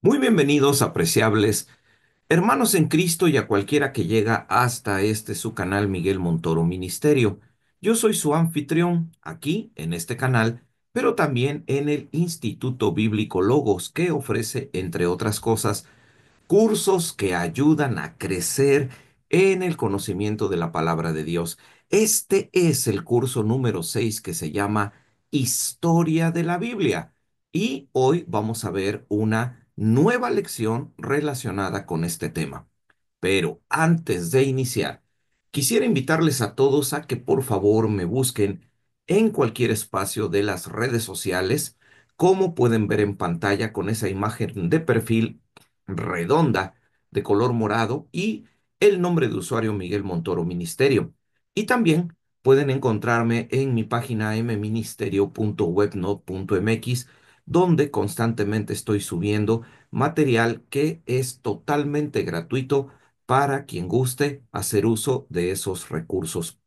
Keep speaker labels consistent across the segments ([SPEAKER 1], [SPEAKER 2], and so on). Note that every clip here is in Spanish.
[SPEAKER 1] Muy bienvenidos, apreciables hermanos en Cristo y a cualquiera que llega hasta este su canal Miguel Montoro Ministerio. Yo soy su anfitrión aquí en este canal, pero también en el Instituto Bíblico Logos, que ofrece, entre otras cosas, cursos que ayudan a crecer en el conocimiento de la palabra de Dios. Este es el curso número 6 que se llama Historia de la Biblia y hoy vamos a ver una nueva lección relacionada con este tema. Pero antes de iniciar, quisiera invitarles a todos a que por favor me busquen en cualquier espacio de las redes sociales, como pueden ver en pantalla con esa imagen de perfil redonda de color morado y el nombre de usuario Miguel Montoro Ministerio. Y también pueden encontrarme en mi página mministerio.webnot.mx donde constantemente estoy subiendo material que es totalmente gratuito para quien guste hacer uso de esos recursos.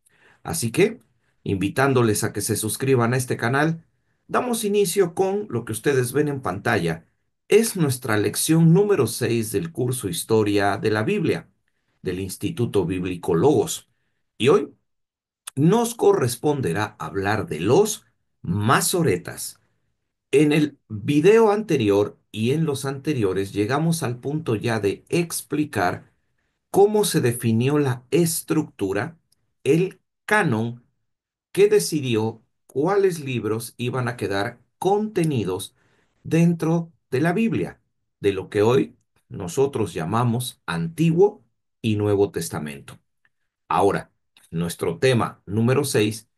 [SPEAKER 1] Así que, invitándoles a que se suscriban a este canal, damos inicio con lo que ustedes ven en pantalla. Es nuestra lección número 6 del curso Historia de la Biblia del Instituto Bíblico Y hoy nos corresponderá hablar de los masoretas. En el video anterior y en los anteriores llegamos al punto ya de explicar cómo se definió la estructura, el canon que decidió cuáles libros iban a quedar contenidos dentro de la Biblia, de lo que hoy nosotros llamamos Antiguo y Nuevo Testamento. Ahora, nuestro tema número 6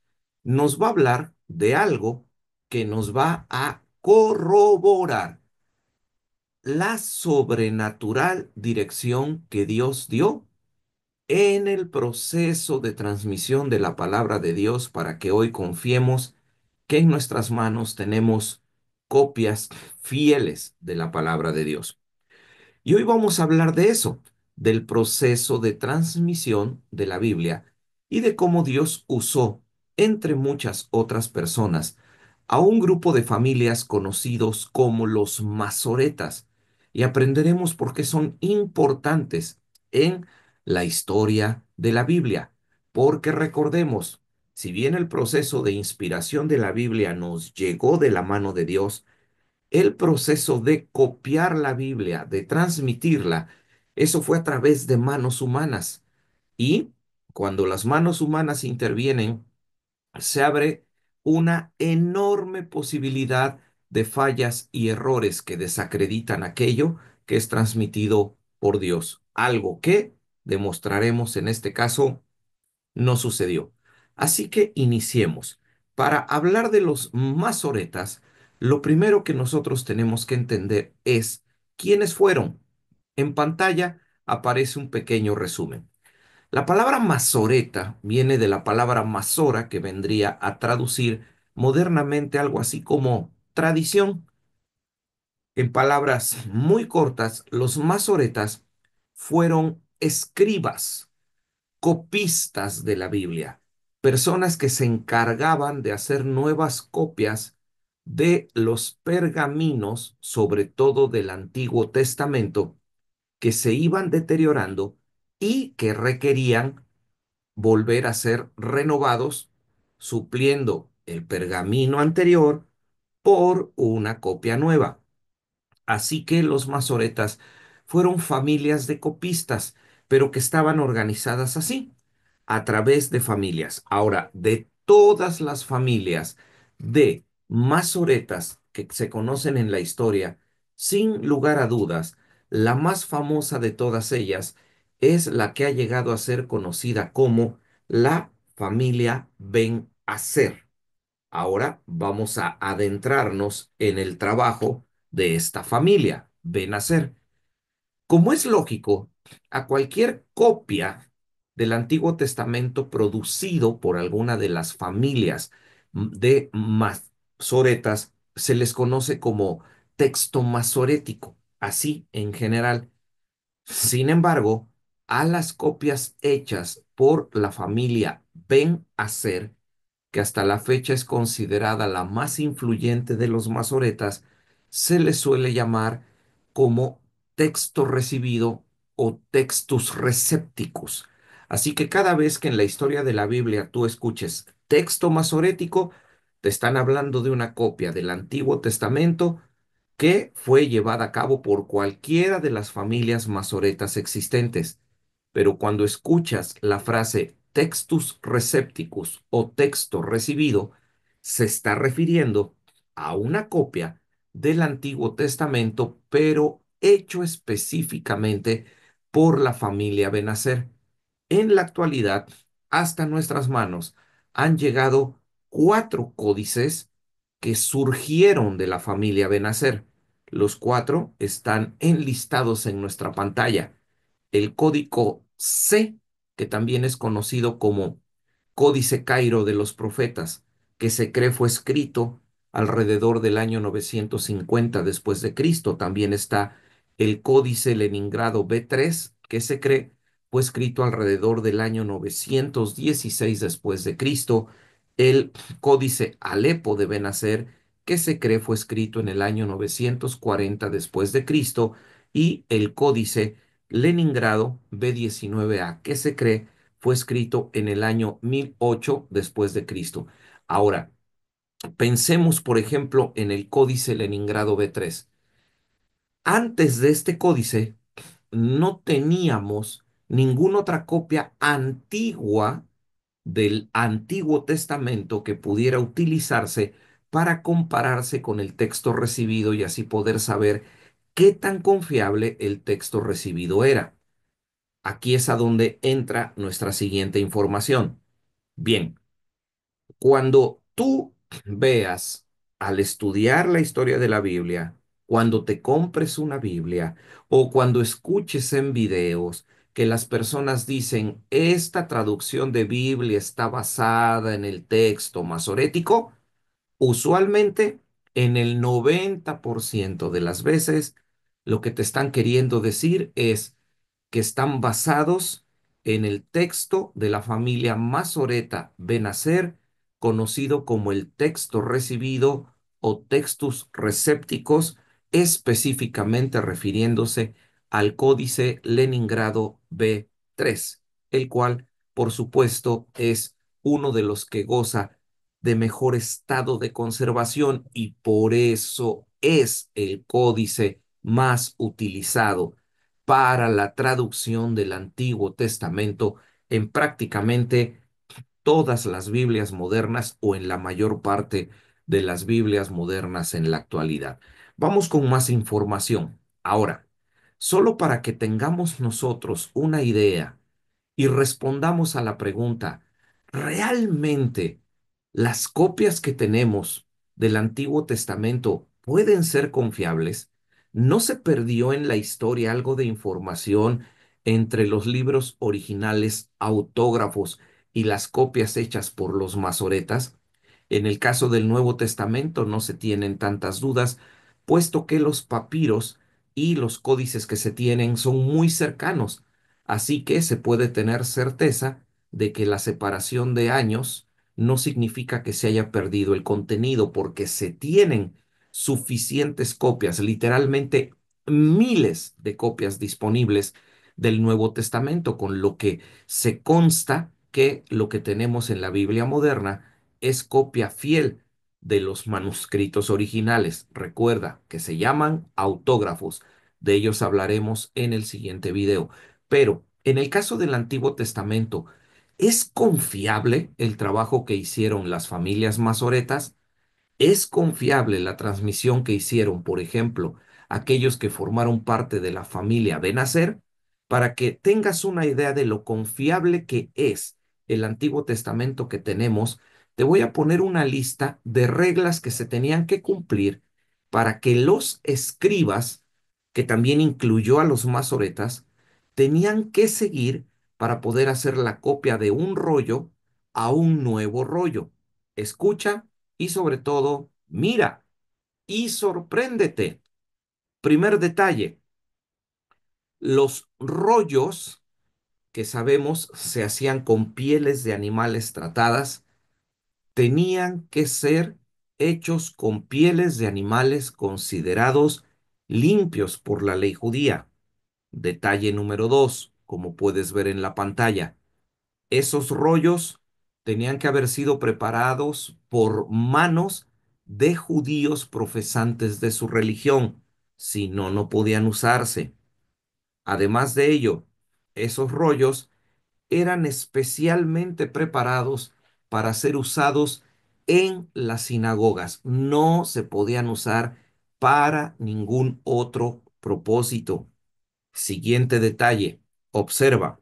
[SPEAKER 1] nos va a hablar de algo que nos va a corroborar la sobrenatural dirección que Dios dio en el proceso de transmisión de la palabra de Dios para que hoy confiemos que en nuestras manos tenemos copias fieles de la palabra de Dios. Y hoy vamos a hablar de eso, del proceso de transmisión de la Biblia y de cómo Dios usó, entre muchas otras personas, a un grupo de familias conocidos como los masoretas y aprenderemos por qué son importantes en la historia de la Biblia. Porque recordemos, si bien el proceso de inspiración de la Biblia nos llegó de la mano de Dios, el proceso de copiar la Biblia, de transmitirla, eso fue a través de manos humanas. Y cuando las manos humanas intervienen, se abre una enorme posibilidad de fallas y errores que desacreditan aquello que es transmitido por Dios, algo que demostraremos en este caso no sucedió. Así que iniciemos. Para hablar de los masoretas, lo primero que nosotros tenemos que entender es quiénes fueron. En pantalla aparece un pequeño resumen. La palabra masoreta viene de la palabra masora que vendría a traducir modernamente algo así como tradición. En palabras muy cortas, los masoretas fueron escribas, copistas de la Biblia, personas que se encargaban de hacer nuevas copias de los pergaminos, sobre todo del Antiguo Testamento, que se iban deteriorando y que requerían volver a ser renovados supliendo el pergamino anterior por una copia nueva. Así que los masoretas fueron familias de copistas, pero que estaban organizadas así, a través de familias. Ahora, de todas las familias de masoretas que se conocen en la historia, sin lugar a dudas, la más famosa de todas ellas es la que ha llegado a ser conocida como la familia Ben Hacer. Ahora vamos a adentrarnos en el trabajo de esta familia, Ben Hacer. Como es lógico, a cualquier copia del Antiguo Testamento producido por alguna de las familias de masoretas se les conoce como texto masorético, así en general. Sin embargo, a las copias hechas por la familia Ben Acer, que hasta la fecha es considerada la más influyente de los masoretas, se le suele llamar como texto recibido o textus recepticus. Así que cada vez que en la historia de la Biblia tú escuches texto masorético, te están hablando de una copia del Antiguo Testamento que fue llevada a cabo por cualquiera de las familias masoretas existentes. Pero cuando escuchas la frase textus recepticus o texto recibido, se está refiriendo a una copia del Antiguo Testamento, pero hecho específicamente por la familia Benacer. En la actualidad, hasta nuestras manos han llegado cuatro códices que surgieron de la familia Benacer. Los cuatro están enlistados en nuestra pantalla. El código C, que también es conocido como Códice Cairo de los Profetas, que se cree fue escrito alrededor del año 950 después de Cristo. También está el Códice Leningrado B3, que se cree fue escrito alrededor del año 916 después de Cristo. El Códice Alepo de Benacer, que se cree fue escrito en el año 940 después de Cristo. Y el Códice Leningrado B-19A, que se cree fue escrito en el año 1008 después de Cristo. Ahora, pensemos, por ejemplo, en el Códice Leningrado B3. Antes de este códice, no teníamos ninguna otra copia antigua del Antiguo Testamento que pudiera utilizarse para compararse con el texto recibido y así poder saber qué tan confiable el texto recibido era. Aquí es a donde entra nuestra siguiente información. Bien, cuando tú veas al estudiar la historia de la Biblia, cuando te compres una Biblia o cuando escuches en videos que las personas dicen, esta traducción de Biblia está basada en el texto masorético, usualmente en el 90% de las veces lo que te están queriendo decir es que están basados en el texto de la familia Masoreta Benacer, conocido como el texto recibido o textus recépticos, específicamente refiriéndose al códice Leningrado B3, el cual, por supuesto, es uno de los que goza de mejor estado de conservación y por eso es el códice más utilizado para la traducción del Antiguo Testamento en prácticamente todas las Biblias modernas o en la mayor parte de las Biblias modernas en la actualidad. Vamos con más información. Ahora, solo para que tengamos nosotros una idea y respondamos a la pregunta, ¿realmente las copias que tenemos del Antiguo Testamento pueden ser confiables? ¿No se perdió en la historia algo de información entre los libros originales, autógrafos y las copias hechas por los masoretas? En el caso del Nuevo Testamento no se tienen tantas dudas, puesto que los papiros y los códices que se tienen son muy cercanos, así que se puede tener certeza de que la separación de años no significa que se haya perdido el contenido, porque se tienen suficientes copias, literalmente miles de copias disponibles del Nuevo Testamento, con lo que se consta que lo que tenemos en la Biblia moderna es copia fiel de los manuscritos originales. Recuerda que se llaman autógrafos. De ellos hablaremos en el siguiente video. Pero en el caso del Antiguo Testamento, ¿es confiable el trabajo que hicieron las familias masoretas? ¿Es confiable la transmisión que hicieron, por ejemplo, aquellos que formaron parte de la familia de nacer? Para que tengas una idea de lo confiable que es el Antiguo Testamento que tenemos, te voy a poner una lista de reglas que se tenían que cumplir para que los escribas, que también incluyó a los masoretas, tenían que seguir para poder hacer la copia de un rollo a un nuevo rollo. Escucha y sobre todo, mira y sorpréndete. Primer detalle, los rollos que sabemos se hacían con pieles de animales tratadas, tenían que ser hechos con pieles de animales considerados limpios por la ley judía. Detalle número dos, como puedes ver en la pantalla. Esos rollos tenían que haber sido preparados por manos de judíos profesantes de su religión, si no, no podían usarse. Además de ello, esos rollos eran especialmente preparados para ser usados en las sinagogas. No se podían usar para ningún otro propósito. Siguiente detalle, observa.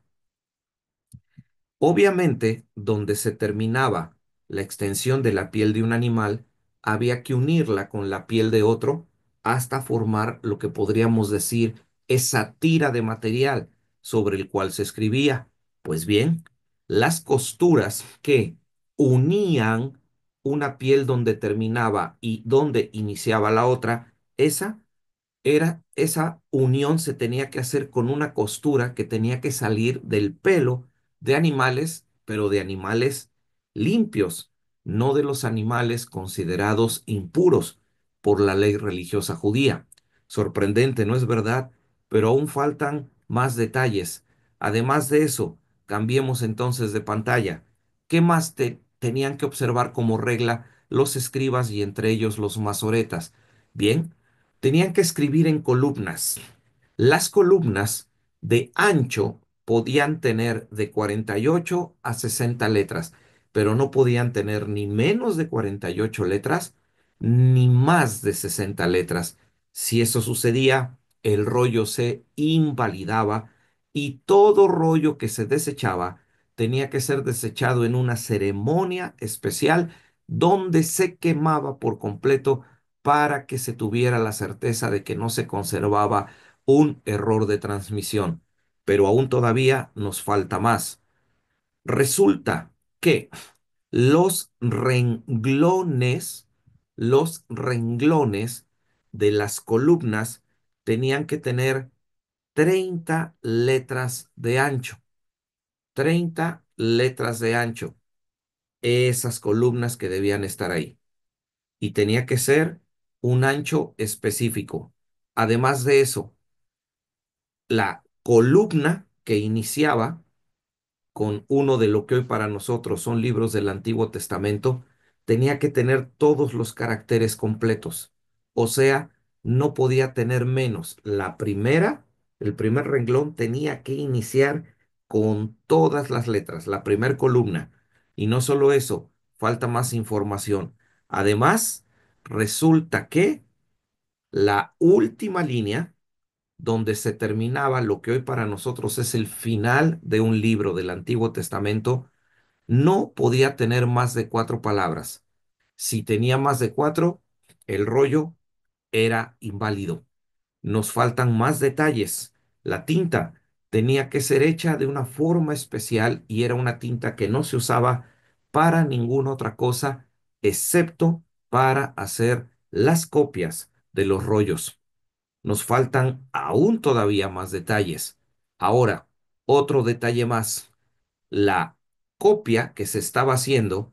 [SPEAKER 1] Obviamente, donde se terminaba la extensión de la piel de un animal, había que unirla con la piel de otro hasta formar lo que podríamos decir esa tira de material sobre el cual se escribía. Pues bien, las costuras que unían una piel donde terminaba y donde iniciaba la otra, esa era esa unión se tenía que hacer con una costura que tenía que salir del pelo de animales, pero de animales limpios, no de los animales considerados impuros por la ley religiosa judía. Sorprendente, ¿no es verdad? Pero aún faltan más detalles. Además de eso, cambiemos entonces de pantalla. ¿Qué más tenían que observar como regla los escribas y entre ellos los masoretas? Bien, tenían que escribir en columnas. Las columnas de ancho podían tener de 48 a 60 letras, pero no podían tener ni menos de 48 letras ni más de 60 letras. Si eso sucedía, el rollo se invalidaba y todo rollo que se desechaba tenía que ser desechado en una ceremonia especial donde se quemaba por completo para que se tuviera la certeza de que no se conservaba un error de transmisión pero aún todavía nos falta más. Resulta que los renglones, los renglones de las columnas tenían que tener 30 letras de ancho. 30 letras de ancho. Esas columnas que debían estar ahí. Y tenía que ser un ancho específico. Además de eso, la columna que iniciaba con uno de lo que hoy para nosotros son libros del Antiguo Testamento, tenía que tener todos los caracteres completos. O sea, no podía tener menos. La primera, el primer renglón tenía que iniciar con todas las letras, la primera columna. Y no solo eso, falta más información. Además, resulta que la última línea donde se terminaba lo que hoy para nosotros es el final de un libro del Antiguo Testamento, no podía tener más de cuatro palabras. Si tenía más de cuatro, el rollo era inválido. Nos faltan más detalles. La tinta tenía que ser hecha de una forma especial y era una tinta que no se usaba para ninguna otra cosa excepto para hacer las copias de los rollos. Nos faltan aún todavía más detalles. Ahora, otro detalle más. La copia que se estaba haciendo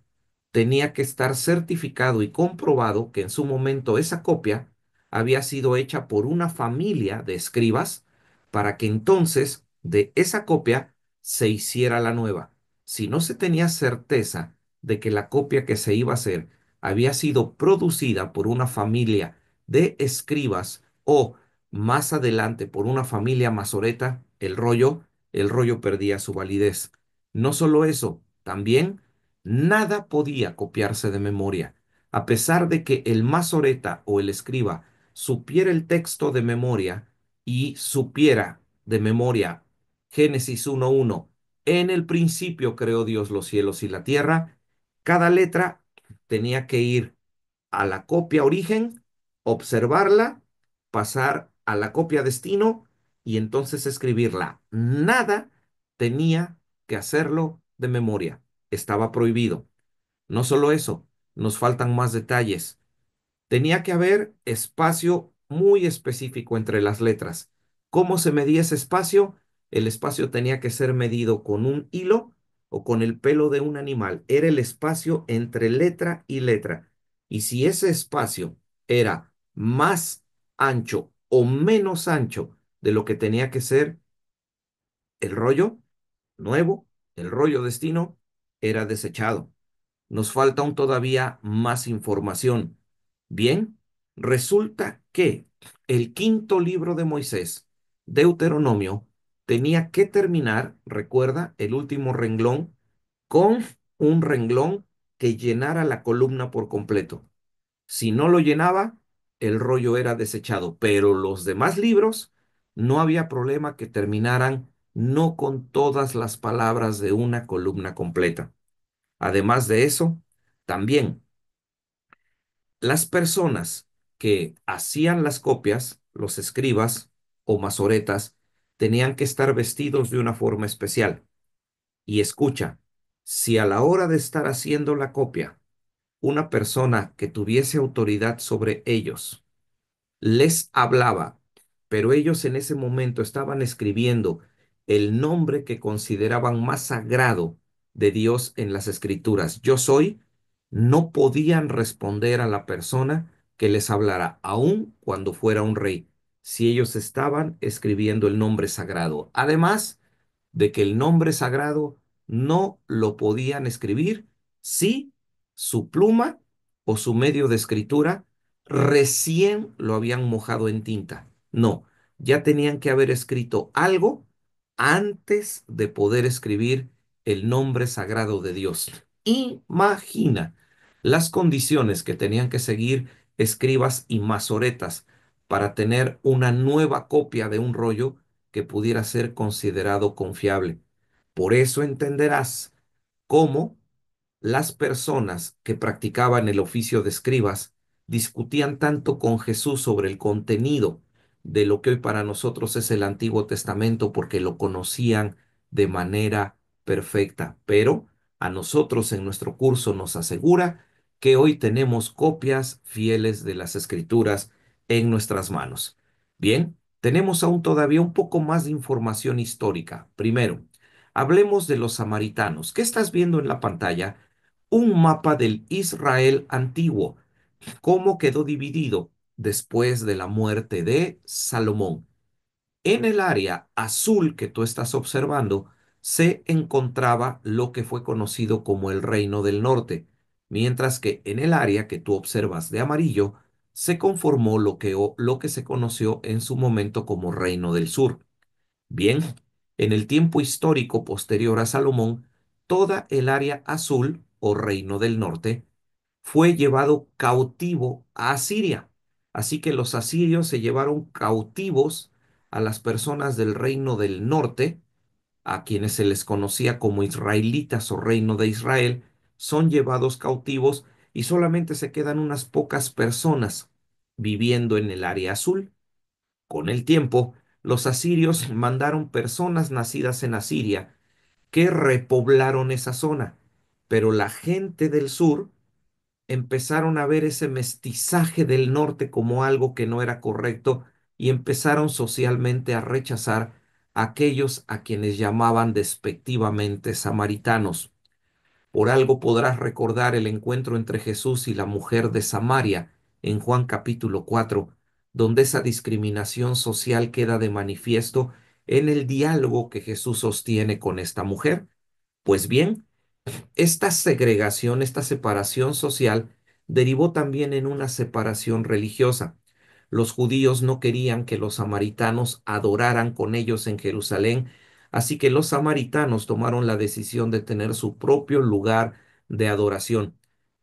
[SPEAKER 1] tenía que estar certificado y comprobado que en su momento esa copia había sido hecha por una familia de escribas para que entonces de esa copia se hiciera la nueva. Si no se tenía certeza de que la copia que se iba a hacer había sido producida por una familia de escribas o más adelante por una familia masoreta el rollo, el rollo perdía su validez. No solo eso, también nada podía copiarse de memoria. A pesar de que el masoreta o el escriba supiera el texto de memoria y supiera de memoria Génesis 1.1, en el principio creó Dios los cielos y la tierra, cada letra tenía que ir a la copia origen, observarla pasar a la copia destino y entonces escribirla. Nada tenía que hacerlo de memoria. Estaba prohibido. No solo eso, nos faltan más detalles. Tenía que haber espacio muy específico entre las letras. ¿Cómo se medía ese espacio? El espacio tenía que ser medido con un hilo o con el pelo de un animal. Era el espacio entre letra y letra. Y si ese espacio era más ancho o menos ancho de lo que tenía que ser el rollo nuevo, el rollo destino, era desechado. Nos falta aún todavía más información. Bien, resulta que el quinto libro de Moisés, Deuteronomio, tenía que terminar, recuerda, el último renglón con un renglón que llenara la columna por completo. Si no lo llenaba, el rollo era desechado, pero los demás libros no había problema que terminaran no con todas las palabras de una columna completa. Además de eso, también las personas que hacían las copias, los escribas o masoretas, tenían que estar vestidos de una forma especial. Y escucha, si a la hora de estar haciendo la copia una persona que tuviese autoridad sobre ellos les hablaba, pero ellos en ese momento estaban escribiendo el nombre que consideraban más sagrado de Dios en las escrituras. Yo soy, no podían responder a la persona que les hablara, aun cuando fuera un rey, si ellos estaban escribiendo el nombre sagrado. Además de que el nombre sagrado no lo podían escribir sí su pluma o su medio de escritura, recién lo habían mojado en tinta. No, ya tenían que haber escrito algo antes de poder escribir el nombre sagrado de Dios. Imagina las condiciones que tenían que seguir escribas y masoretas para tener una nueva copia de un rollo que pudiera ser considerado confiable. Por eso entenderás cómo las personas que practicaban el oficio de escribas discutían tanto con Jesús sobre el contenido de lo que hoy para nosotros es el Antiguo Testamento porque lo conocían de manera perfecta. Pero a nosotros en nuestro curso nos asegura que hoy tenemos copias fieles de las escrituras en nuestras manos. Bien, tenemos aún todavía un poco más de información histórica. Primero, hablemos de los samaritanos. ¿Qué estás viendo en la pantalla? un mapa del Israel antiguo, cómo quedó dividido después de la muerte de Salomón. En el área azul que tú estás observando se encontraba lo que fue conocido como el Reino del Norte, mientras que en el área que tú observas de amarillo se conformó lo que, lo que se conoció en su momento como Reino del Sur. Bien, en el tiempo histórico posterior a Salomón, toda el área azul o reino del norte, fue llevado cautivo a Asiria. Así que los asirios se llevaron cautivos a las personas del reino del norte, a quienes se les conocía como israelitas o reino de Israel, son llevados cautivos y solamente se quedan unas pocas personas viviendo en el área azul. Con el tiempo, los asirios mandaron personas nacidas en Asiria que repoblaron esa zona pero la gente del sur empezaron a ver ese mestizaje del norte como algo que no era correcto y empezaron socialmente a rechazar a aquellos a quienes llamaban despectivamente samaritanos. Por algo podrás recordar el encuentro entre Jesús y la mujer de Samaria en Juan capítulo 4, donde esa discriminación social queda de manifiesto en el diálogo que Jesús sostiene con esta mujer. Pues bien, esta segregación, esta separación social derivó también en una separación religiosa. Los judíos no querían que los samaritanos adoraran con ellos en Jerusalén, así que los samaritanos tomaron la decisión de tener su propio lugar de adoración.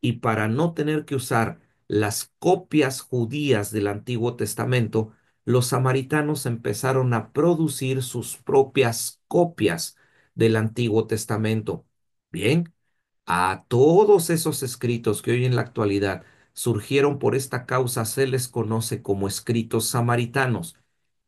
[SPEAKER 1] Y para no tener que usar las copias judías del Antiguo Testamento, los samaritanos empezaron a producir sus propias copias del Antiguo Testamento. Bien, a todos esos escritos que hoy en la actualidad surgieron por esta causa se les conoce como escritos samaritanos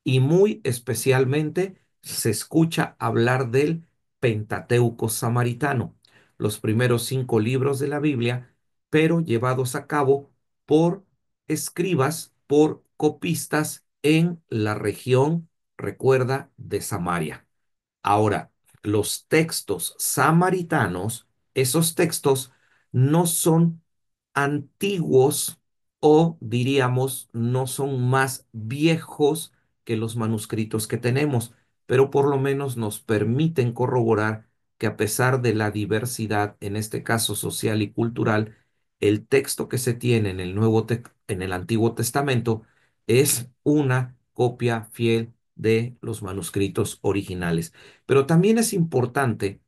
[SPEAKER 1] y muy especialmente se escucha hablar del Pentateuco samaritano, los primeros cinco libros de la Biblia, pero llevados a cabo por escribas, por copistas en la región, recuerda, de Samaria. Ahora, los textos samaritanos, esos textos no son antiguos o diríamos no son más viejos que los manuscritos que tenemos, pero por lo menos nos permiten corroborar que a pesar de la diversidad, en este caso social y cultural, el texto que se tiene en el, Nuevo en el Antiguo Testamento es una copia fiel de los manuscritos originales. Pero también es importante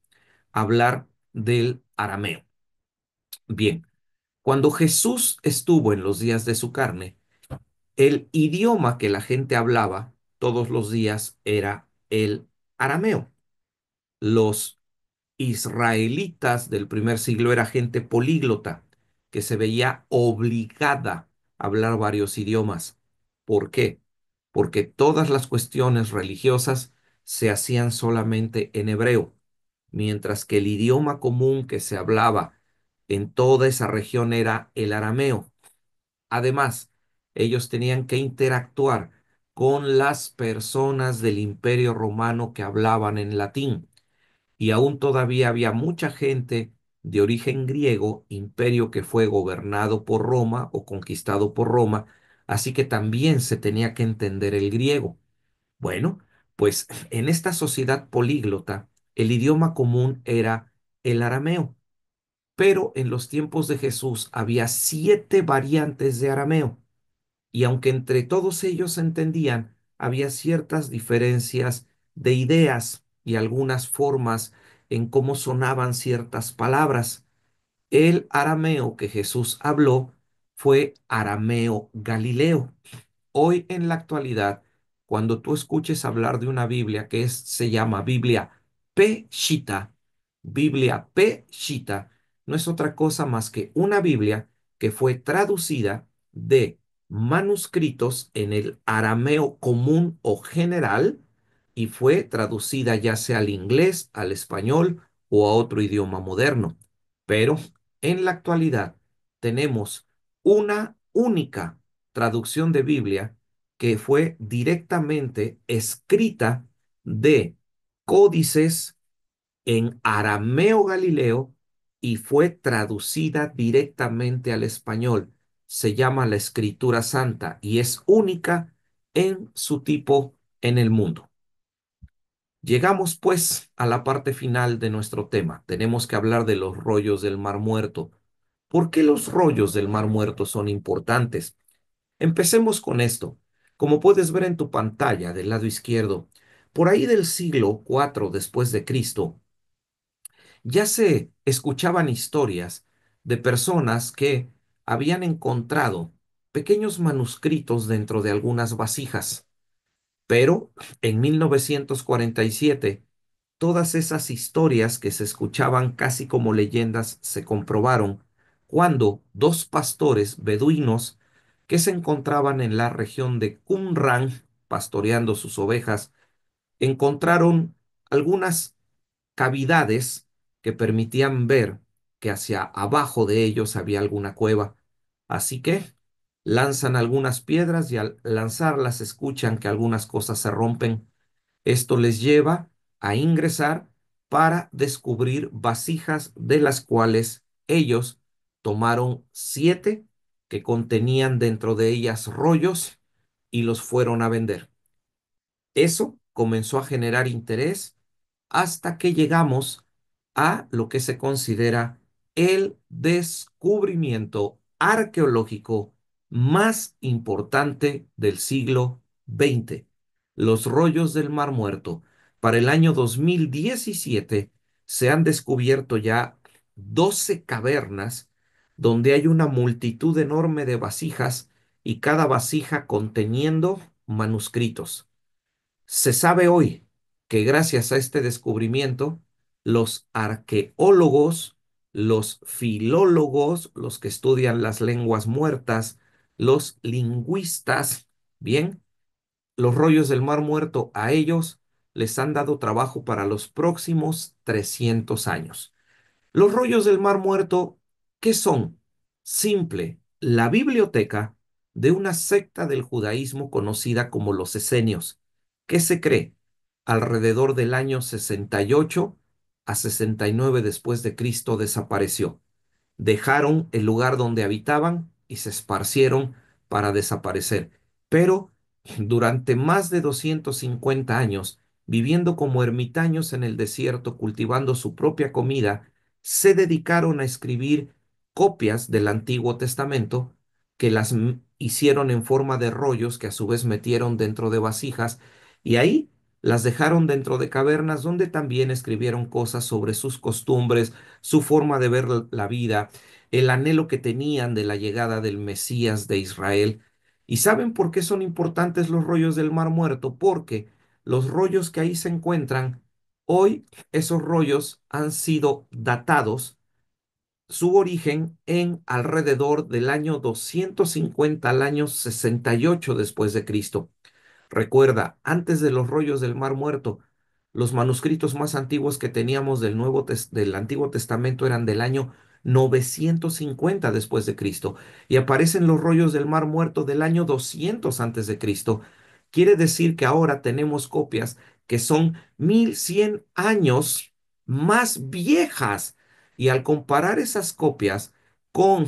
[SPEAKER 1] hablar del arameo. Bien, cuando Jesús estuvo en los días de su carne, el idioma que la gente hablaba todos los días era el arameo. Los israelitas del primer siglo era gente políglota que se veía obligada a hablar varios idiomas. ¿Por qué? porque todas las cuestiones religiosas se hacían solamente en hebreo, mientras que el idioma común que se hablaba en toda esa región era el arameo. Además, ellos tenían que interactuar con las personas del imperio romano que hablaban en latín. Y aún todavía había mucha gente de origen griego, imperio que fue gobernado por Roma o conquistado por Roma, así que también se tenía que entender el griego. Bueno, pues en esta sociedad políglota, el idioma común era el arameo, pero en los tiempos de Jesús había siete variantes de arameo, y aunque entre todos ellos se entendían, había ciertas diferencias de ideas y algunas formas en cómo sonaban ciertas palabras. El arameo que Jesús habló fue arameo galileo. Hoy en la actualidad, cuando tú escuches hablar de una Biblia que es, se llama Biblia Peshita, Biblia Peshita, no es otra cosa más que una Biblia que fue traducida de manuscritos en el arameo común o general y fue traducida ya sea al inglés, al español o a otro idioma moderno. Pero en la actualidad tenemos una única traducción de Biblia que fue directamente escrita de códices en arameo galileo y fue traducida directamente al español. Se llama la Escritura Santa y es única en su tipo en el mundo. Llegamos pues a la parte final de nuestro tema. Tenemos que hablar de los rollos del Mar Muerto. ¿Por qué los rollos del Mar Muerto son importantes? Empecemos con esto. Como puedes ver en tu pantalla del lado izquierdo, por ahí del siglo IV después de Cristo, ya se escuchaban historias de personas que habían encontrado pequeños manuscritos dentro de algunas vasijas. Pero en 1947, todas esas historias que se escuchaban casi como leyendas se comprobaron cuando dos pastores beduinos que se encontraban en la región de Qumran pastoreando sus ovejas encontraron algunas cavidades que permitían ver que hacia abajo de ellos había alguna cueva. Así que lanzan algunas piedras y al lanzarlas escuchan que algunas cosas se rompen. Esto les lleva a ingresar para descubrir vasijas de las cuales ellos tomaron siete que contenían dentro de ellas rollos y los fueron a vender. Eso comenzó a generar interés hasta que llegamos a lo que se considera el descubrimiento arqueológico más importante del siglo XX, los rollos del Mar Muerto. Para el año 2017 se han descubierto ya 12 cavernas donde hay una multitud enorme de vasijas y cada vasija conteniendo manuscritos. Se sabe hoy que gracias a este descubrimiento, los arqueólogos, los filólogos, los que estudian las lenguas muertas, los lingüistas, bien, los rollos del mar muerto a ellos les han dado trabajo para los próximos 300 años. Los rollos del mar muerto que son, simple, la biblioteca de una secta del judaísmo conocida como los esenios, que se cree alrededor del año 68 a 69 después de Cristo desapareció. Dejaron el lugar donde habitaban y se esparcieron para desaparecer. Pero durante más de 250 años, viviendo como ermitaños en el desierto, cultivando su propia comida, se dedicaron a escribir copias del Antiguo Testamento que las hicieron en forma de rollos que a su vez metieron dentro de vasijas y ahí las dejaron dentro de cavernas donde también escribieron cosas sobre sus costumbres, su forma de ver la vida, el anhelo que tenían de la llegada del Mesías de Israel. ¿Y saben por qué son importantes los rollos del Mar Muerto? Porque los rollos que ahí se encuentran, hoy esos rollos han sido datados su origen en alrededor del año 250 al año 68 después de Cristo. Recuerda, antes de los rollos del Mar Muerto, los manuscritos más antiguos que teníamos del, Nuevo del Antiguo Testamento eran del año 950 después de Cristo y aparecen los rollos del Mar Muerto del año 200 antes de Cristo. Quiere decir que ahora tenemos copias que son 1100 años más viejas y al comparar esas copias con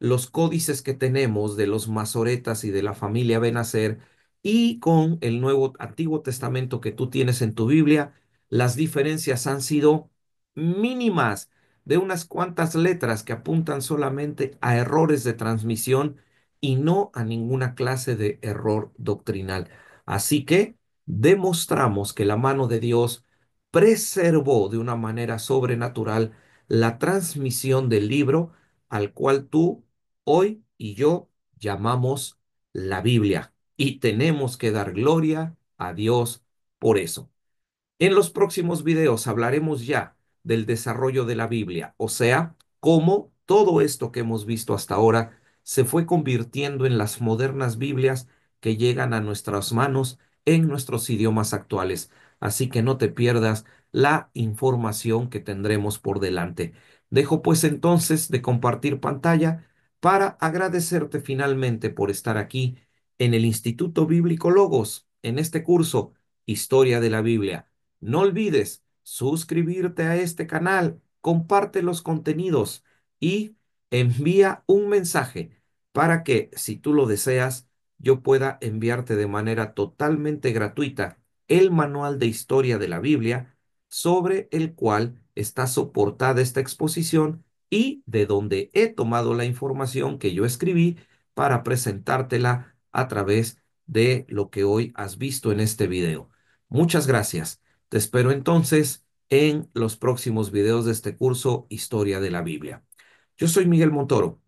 [SPEAKER 1] los códices que tenemos de los masoretas y de la familia Benacer y con el Nuevo Antiguo Testamento que tú tienes en tu Biblia, las diferencias han sido mínimas de unas cuantas letras que apuntan solamente a errores de transmisión y no a ninguna clase de error doctrinal. Así que demostramos que la mano de Dios preservó de una manera sobrenatural la transmisión del libro al cual tú, hoy y yo llamamos la Biblia. Y tenemos que dar gloria a Dios por eso. En los próximos videos hablaremos ya del desarrollo de la Biblia, o sea, cómo todo esto que hemos visto hasta ahora se fue convirtiendo en las modernas Biblias que llegan a nuestras manos en nuestros idiomas actuales. Así que no te pierdas la información que tendremos por delante. Dejo pues entonces de compartir pantalla para agradecerte finalmente por estar aquí en el Instituto Bíblico Logos, en este curso Historia de la Biblia. No olvides suscribirte a este canal, comparte los contenidos y envía un mensaje para que, si tú lo deseas, yo pueda enviarte de manera totalmente gratuita el manual de historia de la Biblia sobre el cual está soportada esta exposición y de donde he tomado la información que yo escribí para presentártela a través de lo que hoy has visto en este video. Muchas gracias. Te espero entonces en los próximos videos de este curso Historia de la Biblia. Yo soy Miguel Montoro.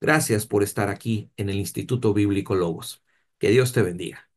[SPEAKER 1] Gracias por estar aquí en el Instituto Bíblico Logos. Que Dios te bendiga.